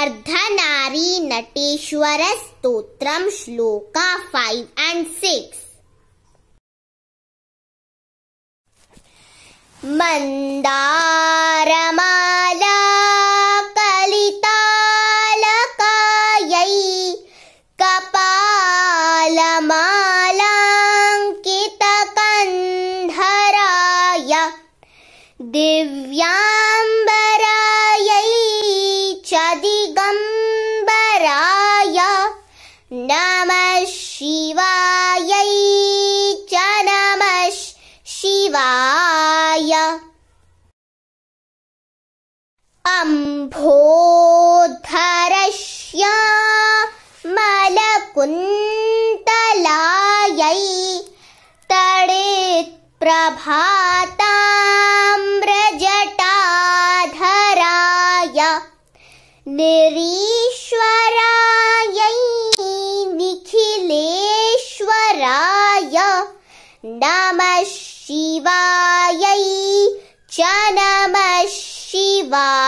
अर्धनारी नटेश्वर स्त्रोत्र श्लोका five and six मन्दारमाला कलितालकायै कंधराय दिव्या नमः शिवायै च नमः शिवाय अम्भोर्या मलकुन्तलायै तडिप्रभाताम्रजटाधराय निरीश्वरा नमः शिवायै च नमः शिवाय